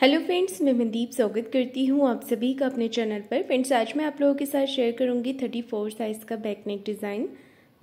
hello friends मैं मनदीप स्वागत करती हूँ आप सभी का अपने चैनल पर फ्रेंड्स आज मैं आप लोगों के साथ शेयर करूँगी थर्टी फोर साइज़ का बैक नेक डिज़ाइन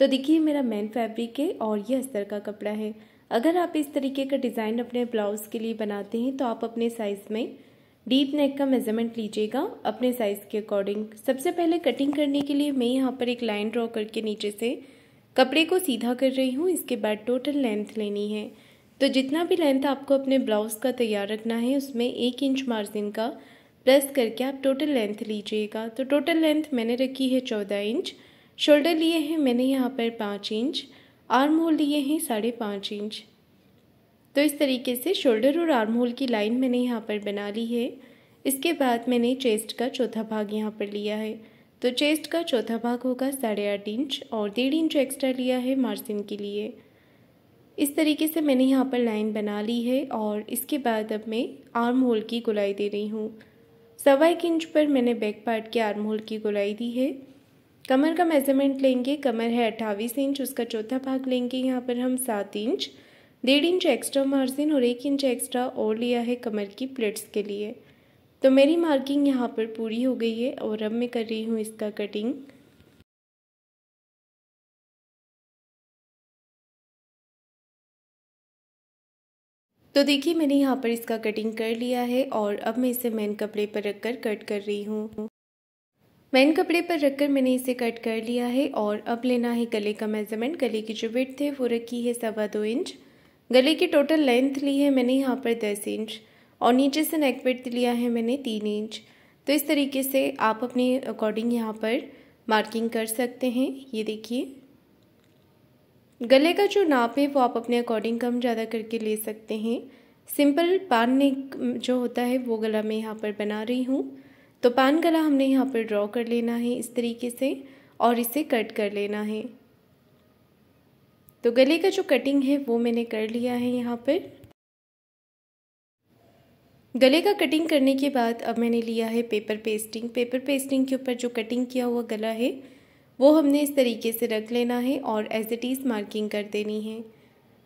तो देखिए मेरा मेन फैब्रिक है और ये अस्तर का कपड़ा है अगर आप इस तरीके का डिज़ाइन अपने ब्लाउज़ के लिए बनाते हैं तो आप अपने साइज़ में डीप नेक का मेजरमेंट लीजिएगा अपने साइज़ के अकॉर्डिंग सबसे पहले कटिंग करने के लिए मैं यहाँ पर एक लाइन ड्रॉ करके नीचे से कपड़े को सीधा कर रही हूँ इसके बाद टोटल लेंथ लेनी है तो जितना भी लेंथ आपको अपने ब्लाउज़ का तैयार रखना है उसमें एक इंच मार्जिन का प्रेस करके आप टोटल लेंथ लीजिएगा तो टोटल लेंथ मैंने रखी है चौदह इंच शोल्डर लिए हैं मैंने यहाँ पर पाँच इंच आर्म होल लिए हैं साढ़े पाँच इंच तो इस तरीके से शोल्डर और आर्म होल की लाइन मैंने यहाँ पर बना ली है इसके बाद मैंने चेस्ट का चौथा भाग यहाँ पर लिया है तो चेस्ट का चौथा भाग होगा साढ़े आठ इंच और डेढ़ इंच एक्स्ट्रा लिया है मार्जिन के लिए इस तरीके से मैंने यहाँ पर लाइन बना ली है और इसके बाद अब मैं आर्म होल की गुलाई दे रही हूँ सवा एक इंच पर मैंने बैक पार्ट के आर्म होल की गुलाई दी है कमर का मेज़रमेंट लेंगे कमर है अट्ठावीस इंच उसका चौथा भाग लेंगे यहाँ पर हम सात इंच डेढ़ इंच एक्स्ट्रा मार्जिन और एक इंच एक्स्ट्रा और लिया है कमर की प्लेट्स के लिए तो मेरी मार्किंग यहाँ पर पूरी हो गई है और अब मैं कर रही हूँ इसका कटिंग तो देखिए मैंने यहाँ पर इसका कटिंग कर लिया है और अब मैं इसे मैन कपड़े पर रखकर कट कर रही हूँ मैन कपड़े पर रखकर मैंने इसे कट कर लिया है और अब लेना है गले का मेजरमेंट गले की जो विथ है वो रखी है सवा दो इंच गले की टोटल लेंथ ली है मैंने यहाँ पर दस इंच और नीचे से नेक विथ लिया है मैंने तीन इंच तो इस तरीके से आप अपने अकॉर्डिंग यहाँ पर मार्किंग कर सकते हैं ये देखिए गले का जो नाप है वो आप अपने अकॉर्डिंग कम ज़्यादा करके ले सकते हैं सिंपल पान नेक जो होता है वो गला मैं यहाँ पर बना रही हूँ तो पान गला हमने यहाँ पर ड्रॉ कर लेना है इस तरीके से और इसे कट कर लेना है तो गले का जो कटिंग है वो मैंने कर लिया है यहाँ पर गले का कटिंग करने के बाद अब मैंने लिया है पेपर पेस्टिंग पेपर पेस्टिंग के ऊपर जो कटिंग किया हुआ गला है वो हमने इस तरीके से रख लेना है और एज इट इज़ मार्किंग कर देनी है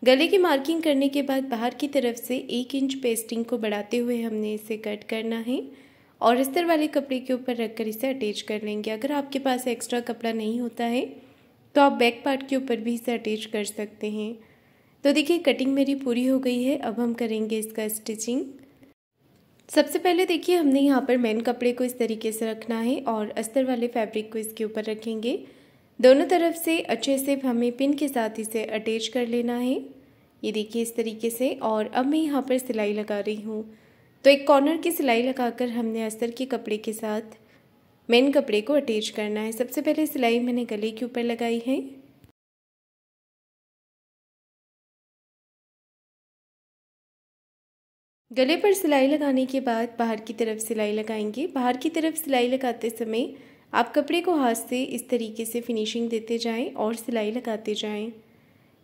गले की मार्किंग करने के बाद बाहर की तरफ से एक इंच पेस्टिंग को बढ़ाते हुए हमने इसे कट करना है और अस्तर वाले कपड़े के ऊपर रखकर इसे अटैच कर लेंगे अगर आपके पास एक्स्ट्रा कपड़ा नहीं होता है तो आप बैक पार्ट के ऊपर भी इसे अटैच कर सकते हैं तो देखिए कटिंग मेरी पूरी हो गई है अब हम करेंगे इसका स्टिचिंग सबसे पहले देखिए हमने यहाँ पर मेन कपड़े को इस तरीके से रखना है और अस्तर वाले फैब्रिक को इसके ऊपर रखेंगे दोनों तरफ से अच्छे से हमें पिन के साथ इसे अटैच कर लेना है ये देखिए इस तरीके से और अब मैं यहाँ पर सिलाई लगा रही हूँ तो एक कॉर्नर की सिलाई लगाकर हमने अस्तर के कपड़े के साथ मेन कपड़े को अटैच करना है सबसे पहले सिलाई मैंने गले के ऊपर लगाई है गले पर सिलाई लगाने के बाद बाहर की तरफ सिलाई लगाएंगे बाहर की तरफ सिलाई लगाते समय आप कपड़े को हाथ से इस तरीके से फिनिशिंग देते जाएं और सिलाई लगाते जाएं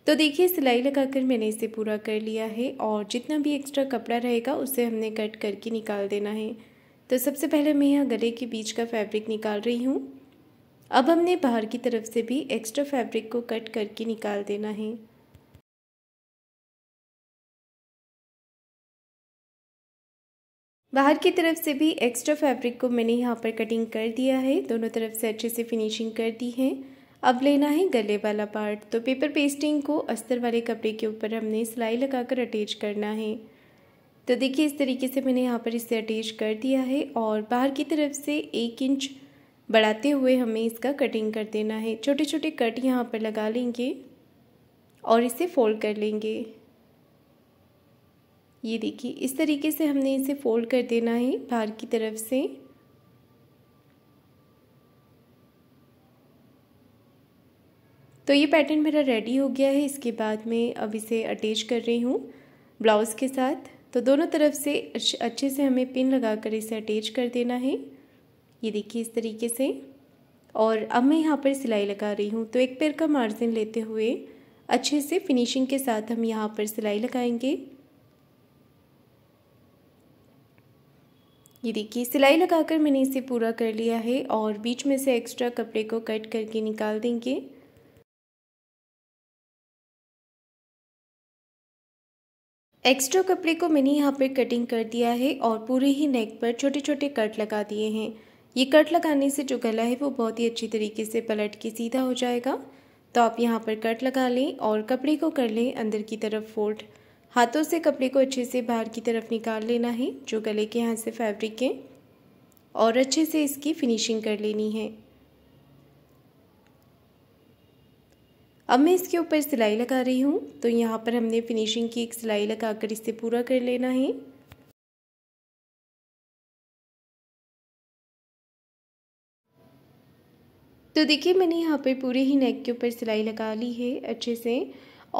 तो देखिए सिलाई लगाकर मैंने इसे पूरा कर लिया है और जितना भी एक्स्ट्रा कपड़ा रहेगा उसे हमने कट करके निकाल देना है तो सबसे पहले मैं यहाँ गले के बीच का फैब्रिक निकाल रही हूँ अब हमने बाहर की तरफ से भी एक्स्ट्रा फैब्रिक को कट करके निकाल देना है बाहर की तरफ से भी एक्स्ट्रा फैब्रिक को मैंने यहाँ पर कटिंग कर दिया है दोनों तरफ से अच्छे से फिनिशिंग कर दी है अब लेना है गले वाला पार्ट तो पेपर पेस्टिंग को अस्तर वाले कपड़े के ऊपर हमने सिलाई लगाकर अटैच करना है तो देखिए इस तरीके से मैंने यहाँ पर इसे अटैच कर दिया है और बाहर की तरफ से एक इंच बढ़ाते हुए हमें इसका कटिंग कर देना है छोटे छोटे कट यहाँ पर लगा लेंगे और इसे फोल्ड कर लेंगे ये देखिए इस तरीके से हमने इसे फोल्ड कर देना है बाहर की तरफ से तो ये पैटर्न मेरा रेडी हो गया है इसके बाद मैं अब इसे अटैच कर रही हूँ ब्लाउज़ के साथ तो दोनों तरफ से अच्छे से हमें पिन लगाकर इसे अटैच कर देना है ये देखिए इस तरीके से और अब मैं यहाँ पर सिलाई लगा रही हूँ तो एक पैर का मार्जिन लेते हुए अच्छे से फिनिशिंग के साथ हम यहाँ पर सिलाई लगाएंगे ये देखिए सिलाई लगाकर मैंने इसे पूरा कर लिया है और बीच में से एक्स्ट्रा कपड़े को कट करके निकाल देंगे एक्स्ट्रा कपड़े को मैंने यहाँ पर कटिंग कर दिया है और पूरे ही नेक पर छोटे छोटे कट लगा दिए हैं ये कट लगाने से जो गला है वो बहुत ही अच्छी तरीके से पलट के सीधा हो जाएगा तो आप यहाँ पर कट लगा लें और कपड़े को कर लें अंदर की तरफ फोल्ड हाथों से कपड़े को अच्छे से बाहर की तरफ निकाल लेना है जो गले के यहाँ से फैब्रिक है और अच्छे से इसकी फिनिशिंग कर लेनी है अब मैं इसके ऊपर सिलाई लगा रही हूँ तो यहाँ पर हमने फिनिशिंग की एक सिलाई लगाकर इसे पूरा कर लेना है तो देखिए मैंने यहाँ पर पूरे ही नेक के ऊपर सिलाई लगा ली है अच्छे से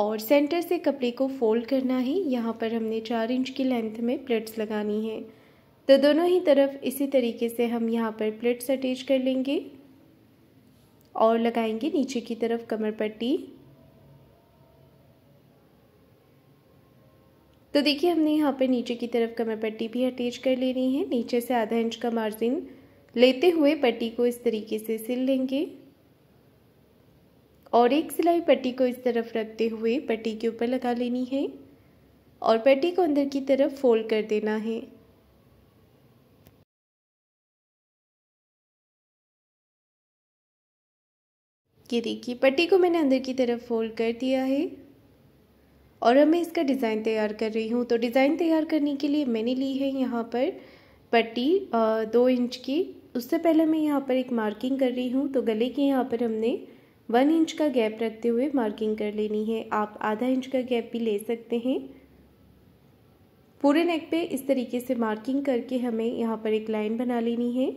और सेंटर से कपड़े को फोल्ड करना है यहाँ पर हमने चार इंच की लेंथ में प्लेट्स लगानी है तो दोनों ही तरफ इसी तरीके से हम यहाँ पर प्लेट्स अटैच कर लेंगे और लगाएंगे नीचे की तरफ कमर पट्टी तो देखिए हमने यहाँ पर नीचे की तरफ कमर पट्टी भी अटैच कर लेनी है नीचे से आधा इंच का मार्जिन लेते हुए पट्टी को इस तरीके से सिल लेंगे और एक सिलाई पट्टी को इस तरफ रखते हुए पट्टी के ऊपर लगा लेनी है और पट्टी को अंदर की तरफ फोल्ड कर देना है ये देखिए पट्टी को मैंने अंदर की तरफ फोल्ड कर दिया है और अब मैं इसका डिज़ाइन तैयार कर रही हूँ तो डिज़ाइन तैयार करने के लिए मैंने ली है यहाँ पर पट्टी दो इंच की उससे पहले मैं यहाँ पर एक मार्किंग कर रही हूँ तो गले के यहाँ पर हमने वन इंच का गैप रखते हुए मार्किंग कर लेनी है आप आधा इंच का गैप भी ले सकते हैं पूरे नेक पे इस तरीके से मार्किंग करके हमें यहाँ पर एक लाइन बना लेनी है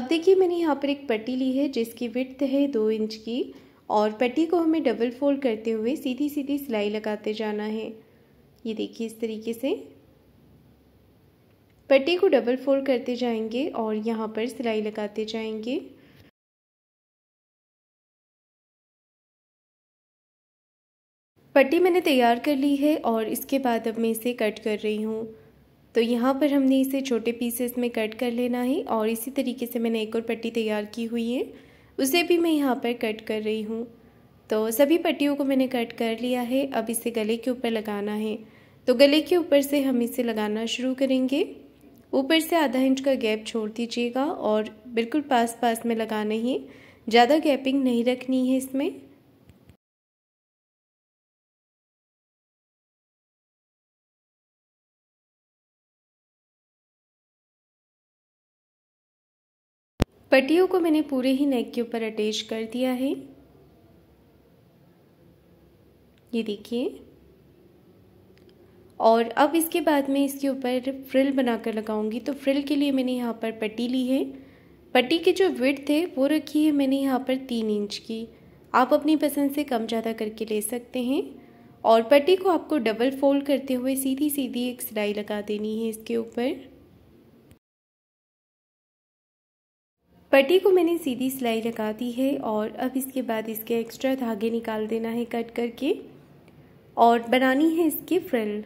अब देखिए मैंने यहाँ पर एक पट्टी ली है जिसकी विड्थ है दो इंच की और पट्टी को हमें डबल फोल्ड करते हुए सीधी सीधी सिलाई लगाते जाना है ये देखिए इस तरीके से पट्टी को डबल फोल्ड करते जाएंगे और यहाँ पर सिलाई लगाते जाएंगे पट्टी मैंने तैयार कर ली है और इसके बाद अब मैं इसे कट कर रही हूँ तो यहाँ पर हमने इसे छोटे पीसेस में कट कर लेना है और इसी तरीके से मैंने एक और पट्टी तैयार की हुई है उसे भी मैं यहाँ पर कट कर रही हूँ तो सभी पट्टियों को मैंने कट कर लिया है अब इसे गले के ऊपर लगाना है तो गले के ऊपर से हम इसे लगाना शुरू करेंगे ऊपर से आधा इंच का गैप छोड़ दीजिएगा और बिल्कुल पास पास में लगाना है ज़्यादा गैपिंग नहीं रखनी है इसमें पट्टियों को मैंने पूरे ही नेक के ऊपर अटैच कर दिया है ये देखिए और अब इसके बाद में इसके ऊपर फ्रिल बनाकर लगाऊंगी तो फ्रिल के लिए मैंने यहाँ पर पट्टी ली है पट्टी की जो विड्थ है वो रखी है मैंने यहाँ पर तीन इंच की आप अपनी पसंद से कम ज़्यादा करके ले सकते हैं और पट्टी को आपको डबल फोल्ड करते हुए सीधी सीधी एक सिलाई लगा देनी है इसके ऊपर पट्टी को मैंने सीधी सिलाई लगा दी है और अब इसके बाद इसके एक्स्ट्रा धागे निकाल देना है कट करके और बनानी है इसकी फ्रिल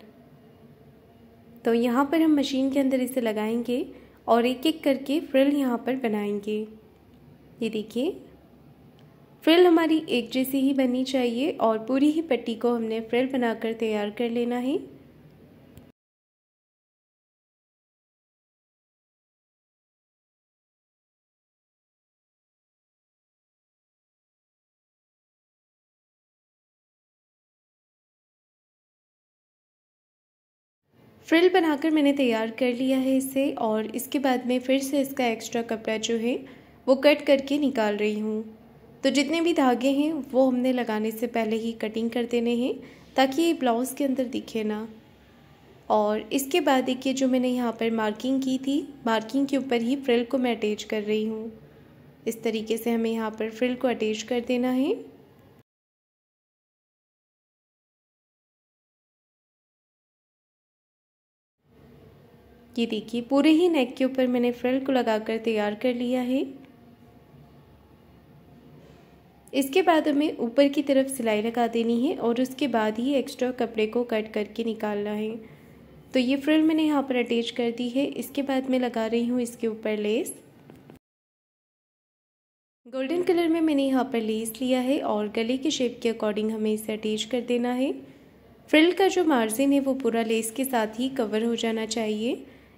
तो यहाँ पर हम मशीन के अंदर इसे लगाएंगे और एक एक करके फ्रिल यहाँ पर बनाएंगे ये देखिए फ्रिल हमारी एक जैसी ही बननी चाहिए और पूरी ही पट्टी को हमने फ्रिल बनाकर तैयार कर लेना है फ्रिल बनाकर मैंने तैयार कर लिया है इसे और इसके बाद में फिर से इसका एक्स्ट्रा कपड़ा जो है वो कट करके निकाल रही हूँ तो जितने भी धागे हैं वो हमने लगाने से पहले ही कटिंग कर देने हैं ताकि ये ब्लाउज़ के अंदर दिखे ना और इसके बाद देखिए जो मैंने यहाँ पर मार्किंग की थी मार्किंग के ऊपर ही फ्रिल को मैं अटैच कर रही हूँ इस तरीके से हमें यहाँ पर फ्रिल को अटैच कर देना है ये देखिए पूरे ही नेक के ऊपर मैंने फ्रिल को लगाकर तैयार कर लिया है इसके बाद हमें ऊपर की तरफ सिलाई लगा देनी है और उसके बाद ही एक्स्ट्रा कपड़े को कट करके निकालना है तो ये फ्रिल मैंने यहाँ पर अटैच कर दी है इसके बाद मैं लगा रही हूँ इसके ऊपर लेस गोल्डन कलर में मैंने यहाँ पर लेस लिया है और गले के शेप के अकॉर्डिंग हमें इसे अटैच कर देना है फ्रिल का जो मार्जिन है वो पूरा लेस के साथ ही कवर हो जाना चाहिए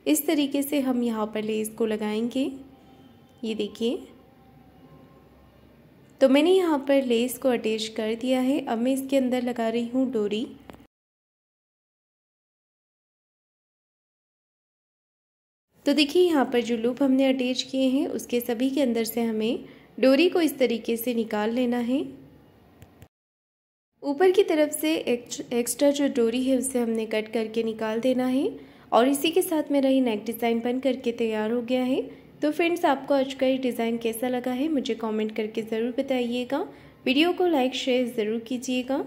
इस तरीके से हम यहाँ पर लेस को लगाएंगे ये देखिए तो मैंने यहाँ पर लेस को अटैच कर दिया है अब मैं इसके अंदर लगा रही हूँ डोरी तो देखिए यहाँ पर जो लूप हमने अटैच किए हैं उसके सभी के अंदर से हमें डोरी को इस तरीके से निकाल लेना है ऊपर की तरफ से एक्स्ट्रा जो डोरी है उसे हमने कट करके निकाल देना है और इसी के साथ मेरा ये नेक डिज़ाइन बन करके तैयार हो गया है तो फ्रेंड्स आपको आज का ये डिज़ाइन कैसा लगा है मुझे कमेंट करके ज़रूर बताइएगा वीडियो को लाइक शेयर ज़रूर कीजिएगा